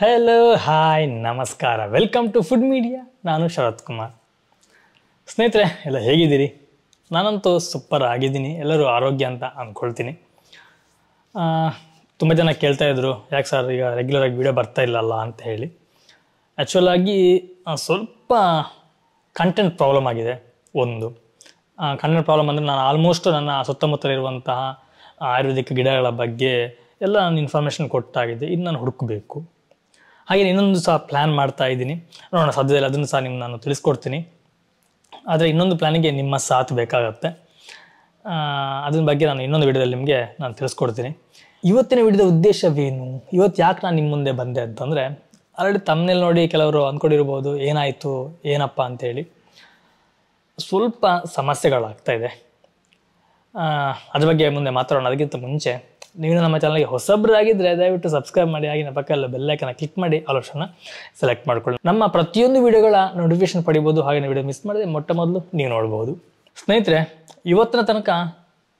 hello hi ನಮಸ್ಕಾರ welcome to food media ನಾನು ಶರತ್ ಕುಮಾರ್ ಸ್ನೇಹಿತರೆ ಎಲ್ಲ ಹೇಗಿದ್ದೀರಿ ನಾನಂತೂ ಸೂಪರ್ ಆಗಿದ್ದೀನಿ ಎಲ್ಲರೂ ಆರೋಗ್ಯ ಅಂತ ಅಂದ್ಕೊಳ್ತೀನಿ ತುಂಬ ಜನ ಕೇಳ್ತಾಯಿದ್ರು ಯಾಕೆ ಸರ್ ಈಗ ರೆಗ್ಯುಲರಾಗಿ ವೀಡಿಯೋ ಬರ್ತಾ ಇಲ್ಲಲ್ಲ ಅಂತ ಹೇಳಿ ಆ್ಯಕ್ಚುಲಾಗಿ ಸ್ವಲ್ಪ ಕಂಟೆಂಟ್ ಪ್ರಾಬ್ಲಮ್ ಆಗಿದೆ ಒಂದು ಕಂಟೆಂಟ್ ಪ್ರಾಬ್ಲಮ್ ಅಂದರೆ ನಾನು ಆಲ್ಮೋಸ್ಟ್ ನನ್ನ ಇರುವಂತಹ ಆಯುರ್ವೇದಿಕ್ ಗಿಡಗಳ ಬಗ್ಗೆ ಎಲ್ಲ ನಾನು ಇನ್ಫಾರ್ಮೇಷನ್ ಕೊಟ್ಟಾಗಿದೆ ಇನ್ನು ನಾನು ಹುಡುಕಬೇಕು ಹಾಗೆ ಇನ್ನೊಂದು ಸಹ ಪ್ಲ್ಯಾನ್ ಮಾಡ್ತಾ ಇದ್ದೀನಿ ನೋಡೋಣ ಸದ್ಯದಲ್ಲಿ ಅದನ್ನು ಸಹ ನಿಮ್ಮ ನಾನು ತಿಳಿಸ್ಕೊಡ್ತೀನಿ ಆದರೆ ಇನ್ನೊಂದು ಪ್ಲ್ಯಾನಿಗೆ ನಿಮ್ಮ ಸಾಥ್ ಬೇಕಾಗತ್ತೆ ಅದ್ರ ಬಗ್ಗೆ ನಾನು ಇನ್ನೊಂದು ವಿಡಿಯೋದಲ್ಲಿ ನಿಮಗೆ ನಾನು ತಿಳಿಸ್ಕೊಡ್ತೀನಿ ಇವತ್ತಿನ ವಿಡಿಯೋದ ಉದ್ದೇಶವೇನು ಇವತ್ತು ಯಾಕೆ ನಾನು ನಿಮ್ಮ ಮುಂದೆ ಬಂದೆ ಅಂತಂದರೆ ಆಲ್ರೆಡಿ ತಮ್ಮನೇಲಿ ನೋಡಿ ಕೆಲವರು ಅಂದ್ಕೊಂಡಿರ್ಬೋದು ಏನಾಯಿತು ಏನಪ್ಪ ಅಂತೇಳಿ ಸ್ವಲ್ಪ ಸಮಸ್ಯೆಗಳಾಗ್ತಾ ಇದೆ ಅದ್ರ ಬಗ್ಗೆ ಮುಂದೆ ಮಾತಾಡೋಣ ಅದಕ್ಕಿಂತ ಮುಂಚೆ ನೀವು ನಮ್ಮ ಚಾನಲ್ಗೆ ಹೊಸಬ್ರಾಗಿದ್ದರೆ ದಯವಿಟ್ಟು ಸಬ್ಸ್ಕ್ರೈಬ್ ಮಾಡಿ ಆಗಿನ ಬೆಲ್ ಬೆಲ್ಲೈಕನ್ನ ಕ್ಲಿಕ್ ಮಾಡಿ ಆಲೋಚನ ಸೆಲೆಕ್ಟ್ ಮಾಡ್ಕೊಳ್ಳಿ ನಮ್ಮ ಪ್ರತಿಯೊಂದು ವಿಡಿಯೋಗಳ ನೋಟಿಫಿಕೇಶನ್ ಪಡಿಬೋದು ಹಾಗೆ ವಿಡಿಯೋ ಮಿಸ್ ಮಾಡಿದೆ ಮೊಟ್ಟ ಮೊದಲು ನೀವು ನೋಡ್ಬೋದು ಸ್ನೇಹಿತರೆ ಇವತ್ತಿನ ತನಕ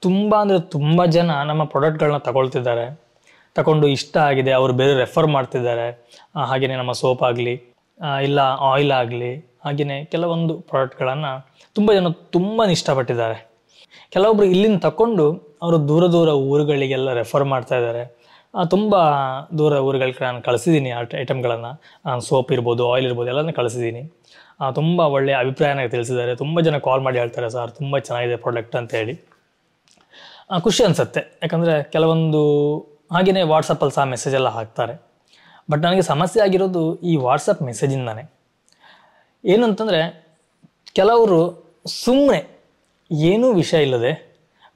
ತುಂಬ ಅಂದರೆ ತುಂಬ ಜನ ನಮ್ಮ ಪ್ರಾಡಕ್ಟ್ಗಳನ್ನ ತಗೊಳ್ತಿದ್ದಾರೆ ತಗೊಂಡು ಇಷ್ಟ ಆಗಿದೆ ಅವರು ಬೇರೆ ರೆಫರ್ ಮಾಡ್ತಿದ್ದಾರೆ ಹಾಗೆಯೇ ನಮ್ಮ ಸೋಪ್ ಆಗಲಿ ಇಲ್ಲ ಆಯಿಲ್ ಆಗಲಿ ಹಾಗೆಯೇ ಕೆಲವೊಂದು ಪ್ರಾಡಕ್ಟ್ಗಳನ್ನು ತುಂಬ ಜನ ತುಂಬಾ ಇಷ್ಟಪಟ್ಟಿದ್ದಾರೆ ಕೆಲವೊಬ್ರು ಇಲ್ಲಿಂದ ತಕೊಂಡು ಅವರು ದೂರ ದೂರ ಊರುಗಳಿಗೆಲ್ಲ ರೆಫರ್ ಮಾಡ್ತಾ ಇದ್ದಾರೆ ತುಂಬ ದೂರ ಊರುಗಳಿಗೆ ನಾನು ಕಳಿಸಿದ್ದೀನಿ ಆ ಐಟಮ್ಗಳನ್ನು ಸೋಪ್ ಇರ್ಬೋದು ಆಯಿಲ್ ಇರ್ಬೋದು ಎಲ್ಲನೂ ಕಳಿಸಿದ್ದೀನಿ ತುಂಬ ಒಳ್ಳೆಯ ಅಭಿಪ್ರಾಯನ ತಿಳಿಸಿದ್ದಾರೆ ತುಂಬ ಜನ ಕಾಲ್ ಮಾಡಿ ಹೇಳ್ತಾರೆ ಸರ್ ತುಂಬ ಚೆನ್ನಾಗಿದೆ ಪ್ರಾಡಕ್ಟ್ ಅಂತ ಹೇಳಿ ಖುಷಿ ಅನಿಸುತ್ತೆ ಯಾಕಂದರೆ ಕೆಲವೊಂದು ಹಾಗೆಯೇ ವಾಟ್ಸಪ್ಪಲ್ಲಿ ಸಹ ಎಲ್ಲ ಹಾಕ್ತಾರೆ ಬಟ್ ನನಗೆ ಸಮಸ್ಯೆ ಆಗಿರೋದು ಈ ವಾಟ್ಸಪ್ ಮೆಸೇಜಿಂದಾನೆ ಏನಂತಂದರೆ ಕೆಲವರು ಸುಮ್ಮನೆ ಏನೂ ವಿಷಯ ಇಲ್ಲದೆ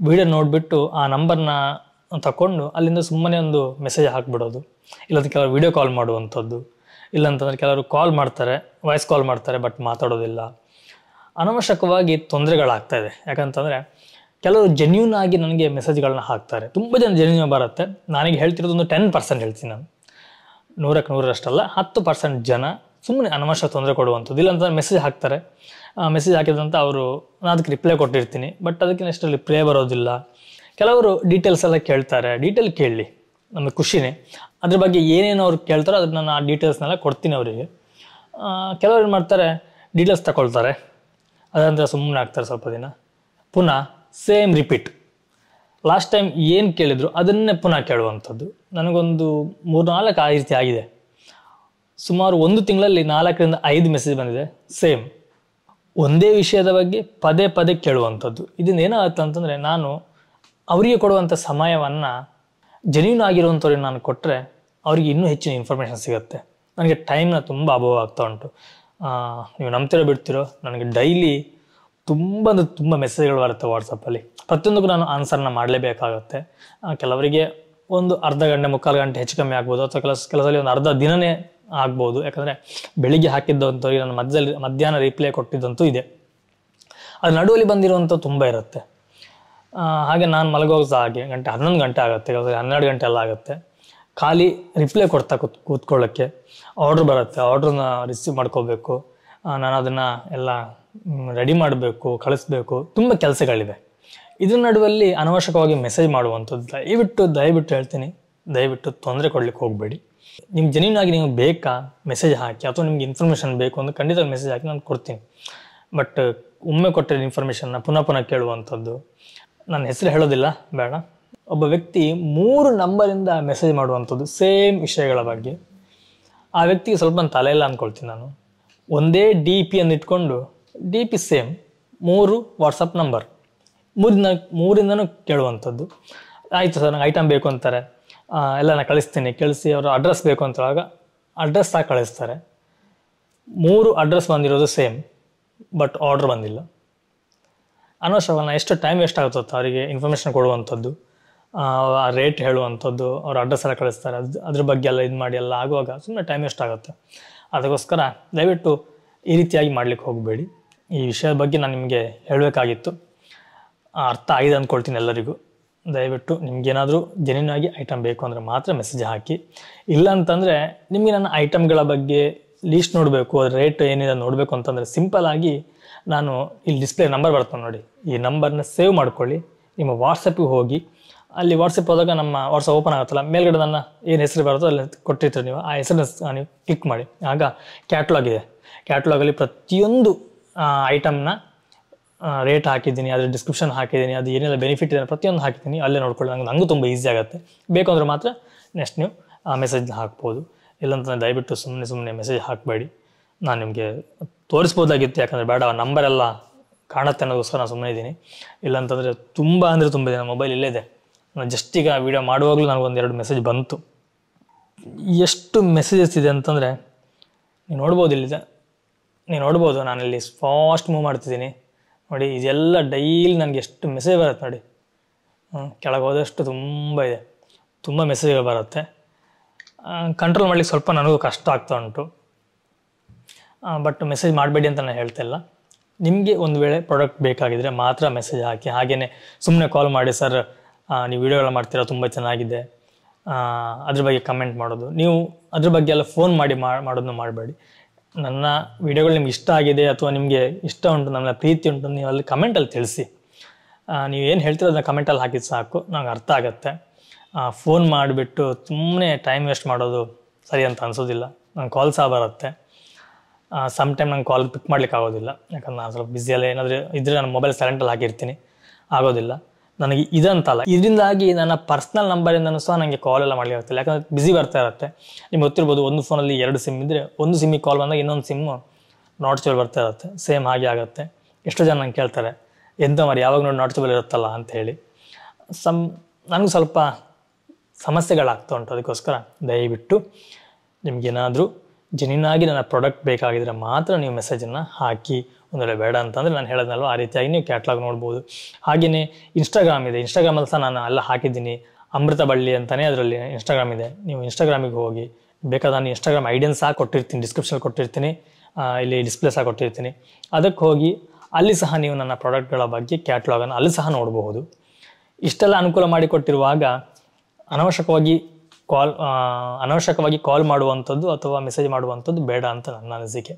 ವೀಡಿಯೋ ನೋಡಿಬಿಟ್ಟು ಆ ನಂಬರ್ನ ತಗೊಂಡು ಅಲ್ಲಿಂದ ಸುಮ್ಮನೆ ಒಂದು ಮೆಸೇಜ್ ಹಾಕ್ಬಿಡೋದು ಇಲ್ಲದ ಕೆಲವರು ವೀಡಿಯೋ ಕಾಲ್ ಮಾಡುವಂಥದ್ದು ಇಲ್ಲಂತಂದರೆ ಕೆಲವರು ಕಾಲ್ ಮಾಡ್ತಾರೆ ವಾಯ್ಸ್ ಕಾಲ್ ಮಾಡ್ತಾರೆ ಬಟ್ ಮಾತಾಡೋದಿಲ್ಲ ಅನವಶ್ಯಕವಾಗಿ ತೊಂದರೆಗಳಾಗ್ತಾ ಇದೆ ಯಾಕಂತಂದರೆ ಕೆಲವರು ಜೆನ್ಯೂನ್ ಆಗಿ ನನಗೆ ಮೆಸೇಜ್ಗಳನ್ನ ಹಾಕ್ತಾರೆ ತುಂಬ ಜನ ಜೆನ್ಯೂನ್ ಬರುತ್ತೆ ನನಗೆ ಹೇಳ್ತಿರೋದು ಒಂದು ಟೆನ್ ಪರ್ಸೆಂಟ್ ಹೇಳ್ತೀನಿ ನಾನು ನೂರಕ್ಕೆ ನೂರರಷ್ಟಲ್ಲ ಹತ್ತು ಪರ್ಸೆಂಟ್ ಜನ ಸುಮ್ಮನೆ ಅನವಶ್ಯ ತೊಂದರೆ ಕೊಡುವಂಥದ್ದು ಇಲ್ಲ ಅಂತ ಮೆಸೇಜ್ ಹಾಕ್ತಾರೆ ಮೆಸೇಜ್ ಹಾಕಿದಂತ ಅವರು ನಾನು ಅದಕ್ಕೆ ರಿಪ್ಲೈ ಕೊಟ್ಟಿರ್ತೀನಿ ಬಟ್ ಅದಕ್ಕೆ ನೆಕ್ಸ್ಟ್ ರಿಪ್ಲೈ ಬರೋದಿಲ್ಲ ಕೆಲವರು ಡೀಟೇಲ್ಸ್ ಎಲ್ಲ ಕೇಳ್ತಾರೆ ಡೀಟೇಲ್ ಕೇಳಿ ನಮಗೆ ಖುಷಿನೇ ಅದ್ರ ಬಗ್ಗೆ ಏನೇನು ಅವ್ರು ಕೇಳ್ತಾರೋ ಅದನ್ನ ನಾನು ಆ ಡೀಟೇಲ್ಸ್ನೆಲ್ಲ ಕೊಡ್ತೀನಿ ಅವರಿಗೆ ಕೆಲವರು ಏನು ಮಾಡ್ತಾರೆ ಡೀಟೇಲ್ಸ್ ತಗೊಳ್ತಾರೆ ಅದಂದ್ರೆ ಸುಮ್ಮನೆ ಆಗ್ತಾರೆ ಸ್ವಲ್ಪ ದಿನ ಪುನಃ ಸೇಮ್ ರಿಪೀಟ್ ಲಾಸ್ಟ್ ಟೈಮ್ ಏನು ಕೇಳಿದ್ರು ಅದನ್ನೇ ಪುನಃ ಕೇಳುವಂಥದ್ದು ನನಗೊಂದು ಮೂರು ನಾಲ್ಕು ಆ ರೀತಿ ಆಗಿದೆ ಸುಮಾರು ಒಂದು ತಿಂಗಳಲ್ಲಿ ನಾಲ್ಕರಿಂದ ಐದು ಮೆಸೇಜ್ ಬಂದಿದೆ ಸೇಮ್ ಒಂದೇ ವಿಷಯದ ಬಗ್ಗೆ ಪದೇ ಪದೇ ಕೇಳುವಂಥದ್ದು ಇದನ್ನ ಏನಾಗುತ್ತೆ ಅಂತಂದರೆ ನಾನು ಅವರಿಗೆ ಕೊಡುವಂಥ ಸಮಯವನ್ನು ಜೆನ್ಯೂನ್ ಆಗಿರುವಂಥವ್ರಿಗೆ ನಾನು ಕೊಟ್ಟರೆ ಅವ್ರಿಗೆ ಇನ್ನೂ ಹೆಚ್ಚಿನ ಇನ್ಫಾರ್ಮೇಷನ್ ಸಿಗುತ್ತೆ ನನಗೆ ಟೈಮ್ನ ತುಂಬ ಅಭಾವ ಆಗ್ತಾ ಉಂಟು ನೀವು ನಂಬ್ತಿರೋ ಬಿಡ್ತಿರೋ ನನಗೆ ಡೈಲಿ ತುಂಬ ಅಂದರೆ ತುಂಬ ಮೆಸೇಜ್ಗಳು ಬರುತ್ತೆ ವಾಟ್ಸಪ್ಪಲ್ಲಿ ಪ್ರತಿಯೊಂದಕ್ಕೂ ನಾನು ಆನ್ಸರ್ನ ಮಾಡಲೇಬೇಕಾಗತ್ತೆ ಕೆಲವರಿಗೆ ಒಂದು ಅರ್ಧ ಗಂಟೆ ಮುಕ್ಕಾಲು ಗಂಟೆ ಹೆಚ್ಚು ಕಮ್ಮಿ ಆಗ್ಬೋದು ಅಥವಾ ಕೆಲಸ ಕೆಲಸದಲ್ಲಿ ಒಂದು ಅರ್ಧ ದಿನನೇ ಆಗ್ಬೋದು ಯಾಕಂದರೆ ಬೆಳಿಗ್ಗೆ ಹಾಕಿದ್ದಂಥವ್ರಿಗೆ ನಾನು ಮಧ್ಯದಲ್ಲಿ ಮಧ್ಯಾಹ್ನ ರಿಪ್ಲೈ ಕೊಟ್ಟಿದ್ದಂತೂ ಇದೆ ಅದು ನಡುವಲ್ಲಿ ಬಂದಿರುವಂಥ ತುಂಬ ಇರುತ್ತೆ ಹಾಗೆ ನಾನು ಮಲಗೋಗ ಹಾಗೆ ಗಂಟೆ ಹನ್ನೊಂದು ಗಂಟೆ ಆಗುತ್ತೆ ಹನ್ನೆರಡು ಗಂಟೆ ಎಲ್ಲ ಆಗುತ್ತೆ ಖಾಲಿ ರಿಪ್ಲೈ ಕೊಡ್ತಾ ಕೂತ್ ಕೂತ್ಕೊಳ್ಳೋಕ್ಕೆ ಆರ್ಡ್ರ್ ಬರುತ್ತೆ ಆರ್ಡ್ರನ್ನ ರಿಸೀವ್ ಮಾಡ್ಕೋಬೇಕು ನಾನು ಅದನ್ನು ಎಲ್ಲ ರೆಡಿ ಮಾಡಬೇಕು ಕಳಿಸ್ಬೇಕು ತುಂಬ ಕೆಲಸಗಳಿವೆ ಇದ್ರ ನಡುವಲ್ಲಿ ಅನವಶ್ಯಕವಾಗಿ ಮೆಸೇಜ್ ಮಾಡುವಂಥದ್ದು ದಯವಿಟ್ಟು ದಯವಿಟ್ಟು ಹೇಳ್ತೀನಿ ದಯವಿಟ್ಟು ತೊಂದರೆ ಕೊಡ್ಲಿಕ್ಕೆ ಹೋಗಬೇಡಿ ನಿಮ್ಗೆ ಜೆನ್ಯೂನ್ ಆಗಿ ನಿಮ್ಗೆ ಬೇಕಾ ಮೆಸೇಜ್ ಹಾಕಿ ಅಥವಾ ನಿಮ್ಗೆ ಇನ್ಫಾರ್ಮೇಷನ್ ಬೇಕು ಅಂತ ಖಂಡಿತ ಮೆಸೇಜ್ ಹಾಕಿ ನಾನು ಕೊಡ್ತೀನಿ ಬಟ್ ಒಮ್ಮೆ ಕೊಟ್ಟಿರೋ ಇನ್ಫಾರ್ಮೇಷನ್ನ ಪುನಃ ಪುನಃ ಕೇಳುವಂಥದ್ದು ನನ್ನ ಹೆಸರು ಹೇಳೋದಿಲ್ಲ ಬೇಡ ಒಬ್ಬ ವ್ಯಕ್ತಿ ಮೂರು ನಂಬರಿಂದ ಮೆಸೇಜ್ ಮಾಡುವಂಥದ್ದು ಸೇಮ್ ವಿಷಯಗಳ ಬಗ್ಗೆ ಆ ವ್ಯಕ್ತಿಗೆ ಸ್ವಲ್ಪ ತಲೆ ಇಲ್ಲ ಅಂದ್ಕೊಳ್ತೀನಿ ನಾನು ಒಂದೇ ಡಿ ಪಿ ಅನ್ನು ಇಟ್ಕೊಂಡು ಡಿ ಪಿ ಸೇಮ್ ಮೂರು ವಾಟ್ಸಪ್ ನಂಬರ್ ಮೂರಿಂದ ಮೂರಿಂದನೂ ಕೇಳುವಂಥದ್ದು ಆಯಿತು ಸರ್ ನಂಗೆ ಐಟಮ್ ಬೇಕು ಅಂತಾರೆ ಎಲ್ಲ ನಾನು ಕಳಿಸ್ತೀನಿ ಕಳಿಸಿ ಅವರು ಅಡ್ರೆಸ್ ಬೇಕು ಅಂತೇಳಾಗ ಅಡ್ರೆಸ್ ಸಹ ಕಳಿಸ್ತಾರೆ ಮೂರು ಅಡ್ರೆಸ್ ಬಂದಿರೋದು ಸೇಮ್ ಬಟ್ ಆರ್ಡ್ರ್ ಬಂದಿಲ್ಲ ಅನವಶ್ಯಕವನ್ನ ಎಷ್ಟು ಟೈಮ್ ವೇಸ್ಟ್ ಆಗುತ್ತೆ ಅವರಿಗೆ ಇನ್ಫಾರ್ಮೇಷನ್ ಕೊಡುವಂಥದ್ದು ಆ ರೇಟ್ ಹೇಳುವಂಥದ್ದು ಅವ್ರ ಅಡ್ರೆಸ್ ಎಲ್ಲ ಕಳಿಸ್ತಾರೆ ಅದು ಅದ್ರ ಬಗ್ಗೆ ಎಲ್ಲ ಇದು ಮಾಡಿ ಎಲ್ಲ ಆಗುವಾಗ ಸುಮ್ಮನೆ ಟೈಮ್ ವೇಸ್ಟ್ ಆಗುತ್ತೆ ಅದಕ್ಕೋಸ್ಕರ ದಯವಿಟ್ಟು ಈ ರೀತಿಯಾಗಿ ಮಾಡಲಿಕ್ಕೆ ಹೋಗಬೇಡಿ ಈ ವಿಷಯದ ಬಗ್ಗೆ ನಾನು ನಿಮಗೆ ಹೇಳಬೇಕಾಗಿತ್ತು ಅರ್ಥ ಆಗಿದೆ ಅಂದ್ಕೊಳ್ತೀನಿ ಎಲ್ಲರಿಗೂ ದಯವಿಟ್ಟು ನಿಮಗೇನಾದರೂ ಆಗಿ ಐಟಮ್ ಬೇಕು ಅಂದರೆ ಮಾತ್ರ ಮೆಸೇಜ್ ಹಾಕಿ ಇಲ್ಲ ಅಂತಂದರೆ ನಿಮಗೆ ನನ್ನ ಐಟಮ್ಗಳ ಬಗ್ಗೆ ಲೀಸ್ಟ್ ನೋಡಬೇಕು ಅದ್ರ ರೇಟ್ ಏನಿದೆ ನೋಡಬೇಕು ಅಂತಂದರೆ ಸಿಂಪಲ್ಲಾಗಿ ನಾನು ಇಲ್ಲಿ ಡಿಸ್ಪ್ಲೇ ನಂಬರ್ ಬರ್ತೇನೆ ನೋಡಿ ಈ ನಂಬರ್ನ ಸೇವ್ ಮಾಡ್ಕೊಳ್ಳಿ ನಿಮ್ಮ ವಾಟ್ಸಪ್ಪಿಗೆ ಹೋಗಿ ಅಲ್ಲಿ ವಾಟ್ಸಪ್ ಹೋದಾಗ ನಮ್ಮ ವಾಟ್ಸಪ್ ಓಪನ್ ಆಗುತ್ತಲ್ಲ ಮೇಲ್ಗಡೆ ನನ್ನ ಏನು ಹೆಸರು ಬರುತ್ತೋ ಅಲ್ಲಿ ಕೊಟ್ಟಿರ್ತೀರಿ ನೀವು ಆ ಹೆಸರನ್ನ ನೀವು ಕ್ಲಿಕ್ ಮಾಡಿ ಆಗ ಕ್ಯಾಟ್ಲಾಗ್ ಇದೆ ಕ್ಯಾಟ್ಲಾಗಲ್ಲಿ ಪ್ರತಿಯೊಂದು ಐಟಮ್ನ ರೇಟ್ ಹಾಕಿದ್ದೀನಿ ಅದರ ಡಿಸ್ಕ್ರಿಪ್ಷನ್ ಹಾಕಿದ್ದೀನಿ ಅದು ಏನೆಲ್ಲ ಬೆನಿಫಿಟ್ ಇದೆ ಪ್ರತಿಯೊಂದು ಹಾಕಿದ್ದೀನಿ ಅಲ್ಲೇ ನೋಡ್ಕೊಳ್ಳಿ ನಂಗೆ ನನಗೂ ತುಂಬ ಈಸಿ ಆಗುತ್ತೆ ಬೇಕು ಅಂದರೆ ಮಾತ್ರ ನೆಕ್ಸ್ಟ್ ನೀವು ಆ ಮೆಸೇಜ್ನ ಹಾಕ್ಬೋದು ಇಲ್ಲಂತಂದರೆ ದಯವಿಟ್ಟು ಸುಮ್ಮನೆ ಸುಮ್ಮನೆ ಮೆಸೇಜ್ ಹಾಕಬೇಡಿ ನಾನು ನಿಮಗೆ ತೋರಿಸ್ಬೋದಾಗಿತ್ತು ಯಾಕಂದರೆ ಬೇಡ ಆ ನಂಬರೆಲ್ಲ ಕಾಣುತ್ತೆ ಅನ್ನೋದಕ್ಕೋಸ್ಕರ ನಾನು ಸುಮ್ಮನೆ ಇದ್ದೀನಿ ಇಲ್ಲಂತಂದರೆ ತುಂಬ ಅಂದರೆ ತುಂಬ ಇದೆ ಮೊಬೈಲ್ ಇಲ್ಲೇ ಇದೆ ನಾನು ಜಸ್ಟ್ ಈಗ ವೀಡಿಯೋ ಮಾಡುವಾಗಲೂ ನನಗೊಂದು ಎರಡು ಮೆಸೇಜ್ ಬಂತು ಎಷ್ಟು ಮೆಸೇಜಸ್ ಇದೆ ಅಂತಂದರೆ ನೀವು ನೋಡ್ಬೋದು ಇಲ್ಲಿದೆ ನೀವು ನೋಡ್ಬೋದು ನಾನಿಲ್ಲಿ ಫಾಸ್ಟ್ ಮೂವ್ ಮಾಡ್ತಿದ್ದೀನಿ ನೋಡಿ ಇದೆಲ್ಲ ಡೈಲಿ ನನಗೆ ಎಷ್ಟು ಮೆಸೇಜ್ ಬರುತ್ತೆ ನೋಡಿ ಕೆಳಗೆ ಹೋದಷ್ಟು ತುಂಬ ಇದೆ ತುಂಬ ಮೆಸೇಜ್ಗಳು ಬರುತ್ತೆ ಕಂಟ್ರೋಲ್ ಮಾಡಲಿಕ್ಕೆ ಸ್ವಲ್ಪ ನನಗೂ ಕಷ್ಟ ಆಗ್ತಾ ಉಂಟು ಬಟ್ ಮೆಸೇಜ್ ಮಾಡಬೇಡಿ ಅಂತ ನಾನು ಇಲ್ಲ ನಿಮಗೆ ಒಂದು ವೇಳೆ ಪ್ರಾಡಕ್ಟ್ ಬೇಕಾಗಿದ್ದರೆ ಮಾತ್ರ ಮೆಸೇಜ್ ಹಾಕಿ ಹಾಗೆಯೇ ಸುಮ್ಮನೆ ಕಾಲ್ ಮಾಡಿ ಸರ್ ನೀವು ವೀಡಿಯೋಗಳು ಮಾಡ್ತೀರಾ ತುಂಬ ಚೆನ್ನಾಗಿದೆ ಅದ್ರ ಬಗ್ಗೆ ಕಮೆಂಟ್ ಮಾಡೋದು ನೀವು ಅದ್ರ ಬಗ್ಗೆ ಎಲ್ಲ ಫೋನ್ ಮಾಡಿ ಮಾಡೋದನ್ನ ಮಾಡಬೇಡಿ ನನ್ನ ವಿಡಿಯೋಗಳು ನಿಮ್ಗೆ ಇಷ್ಟ ಆಗಿದೆ ಅಥವಾ ನಿಮಗೆ ಇಷ್ಟ ಉಂಟು ನನ್ನ ಪ್ರೀತಿ ಉಂಟು ನೀವು ಅಲ್ಲಿ ಕಮೆಂಟಲ್ಲಿ ತಿಳಿಸಿ ನೀವು ಏನು ಹೇಳ್ತೀರೋ ಅದನ್ನ ಕಮೆಂಟಲ್ಲಿ ಹಾಕಿದ್ದು ಸಾಕು ನಂಗೆ ಅರ್ಥ ಆಗುತ್ತೆ ಫೋನ್ ಮಾಡಿಬಿಟ್ಟು ಸುಮ್ಮನೆ ಟೈಮ್ ವೇಸ್ಟ್ ಮಾಡೋದು ಸರಿ ಅಂತ ಅನಿಸೋದಿಲ್ಲ ನಂಗೆ ಕಾಲ್ ಸಹ ಬರುತ್ತೆ ಸಮ್ ಟೈಮ್ ನಂಗೆ ಕಾಲ್ ಪಿಕ್ ಮಾಡ್ಲಿಕ್ಕೆ ಆಗೋದಿಲ್ಲ ಯಾಕಂದ್ರೆ ನಾನು ಸ್ವಲ್ಪ ಬ್ಯುಸಿಯಲ್ಲಿ ಏನಾದರೂ ಇದ್ದರೆ ನಾನು ಮೊಬೈಲ್ ಸೈಲೆಂಟಲ್ಲಿ ಹಾಕಿರ್ತೀನಿ ಆಗೋದಿಲ್ಲ ನನಗೆ ಇದಂತಲ್ಲ ಇದರಿಂದಾಗಿ ನನ್ನ ಪರ್ಸ್ನಲ್ ನಂಬರಿಂದನೂ ಸಹ ನನಗೆ ಕಾಲ್ ಎಲ್ಲ ಮಾಡಲಿಕ್ಕಾಗ್ತಿಲ್ಲ ಯಾಕಂದರೆ ಬಿಸಿ ಬರ್ತಾ ಇರುತ್ತೆ ನಿಮ್ಗೆ ಗೊತ್ತಿರ್ಬೋದು ಒಂದು ಫೋನಲ್ಲಿ ಎರಡು ಸಿಮ್ ಇದ್ದರೆ ಒಂದು ಸಿಮ್ಮಿಗೆ ಕಾಲ್ ಬಂದಾಗ ಇನ್ನೊಂದು ಸಿಮ್ಮು ನಾಟ್ ಚೇಬಲ್ ಬರ್ತಾ ಇರುತ್ತೆ ಸೇಮ್ ಹಾಗೆ ಆಗುತ್ತೆ ಎಷ್ಟೋ ಜನ ನಂಗೆ ಕೇಳ್ತಾರೆ ಎಂತ ಮರಿ ಯಾವಾಗ ನೋಡಿ ನಾಟ್ ಇರುತ್ತಲ್ಲ ಅಂತ ಹೇಳಿ ಸಮ್ ನನಗೆ ಸ್ವಲ್ಪ ಸಮಸ್ಯೆಗಳಾಗ್ತಾ ಉಂಟು ಅದಕ್ಕೋಸ್ಕರ ದಯವಿಟ್ಟು ನಿಮಗೇನಾದರೂ ಜನಿನಾಗಿ ನನ್ನ ಪ್ರಾಡಕ್ಟ್ ಬೇಕಾಗಿದ್ರೆ ಮಾತ್ರ ನೀವು ಮೆಸೇಜನ್ನು ಹಾಕಿ ಒಂದೊಳ್ಳೆ ಬೇಡ ಅಂತಂದರೆ ನಾನು ಹೇಳೋದ್ನಲ್ವ ಆ ರೀತಿಯಾಗಿ ನೀವು ಕ್ಯಾಟ್ಲಾಗ್ ನೋಡ್ಬೋದು ಹಾಗೆಯೇ ಇನ್ಸ್ಟಾಗ್ರಾಮ್ ಇದೆ ಇನ್ಸ್ಟಾಗ್ರಾಮಲ್ಲಿ ಸಹ ನಾನು ಅಲ್ಲ ಹಾಕಿದ್ದೀನಿ ಅಮೃತ ಬಳ್ಳಿ ಅಂತಲೇ ಅದರಲ್ಲಿ ಇನ್ಸ್ಟಾಗ್ರಾಮ್ ಇದೆ ನೀವು ಇನ್ಸ್ಟಾಗ್ರಾಮಿಗೆ ಹೋಗಿ ಬೇಕಾದ ನಾನು ಇನ್ಸ್ಟಾಗ್ರಾಮ್ ಐಡಿಯನ್ ಸಹ ಕೊಟ್ಟಿರ್ತೀನಿ ಡಿಸ್ಕ್ರಿಪ್ಷನ್ ಕೊಟ್ಟಿರ್ತೀನಿ ಇಲ್ಲಿ ಡಿಸ್ಪ್ಲೇ ಸಹ ಕೊಟ್ಟಿರ್ತೀನಿ ಅದಕ್ಕೆ ಹೋಗಿ ಅಲ್ಲಿ ಸಹ ನೀವು ನನ್ನ ಪ್ರಾಡಕ್ಟ್ಗಳ ಬಗ್ಗೆ ಕ್ಯಾಟ್ಲಾಗನ್ನು ಅಲ್ಲಿ ಸಹ ನೋಡಬಹುದು ಇಷ್ಟೆಲ್ಲ ಅನುಕೂಲ ಮಾಡಿಕೊಟ್ಟಿರುವಾಗ ಅನವಶ್ಯಕವಾಗಿ ಕಾಲ್ ಅನವಶ್ಯಕವಾಗಿ ಕಾಲ್ ಮಾಡುವಂಥದ್ದು ಅಥವಾ ಮೆಸೇಜ್ ಮಾಡುವಂಥದ್ದು ಬೇಡ ಅಂತ ನನ್ನ ಅನಿಸಿಕೆ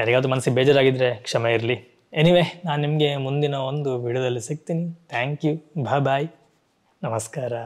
ಯಾರಿಗಾದರೂ ಮನಸ್ಸಿಗೆ ಬೇಜಾರಾಗಿದ್ದರೆ ಕ್ಷಮೆ ಇರಲಿ ಎನಿವೆ ನಾನು ನಿಮಗೆ ಮುಂದಿನ ಒಂದು ವಿಡಿಯೋದಲ್ಲಿ ಸಿಗ್ತೀನಿ ಥ್ಯಾಂಕ್ ಯು ಬಾಯ್ ಬಾಯ್ ನಮಸ್ಕಾರ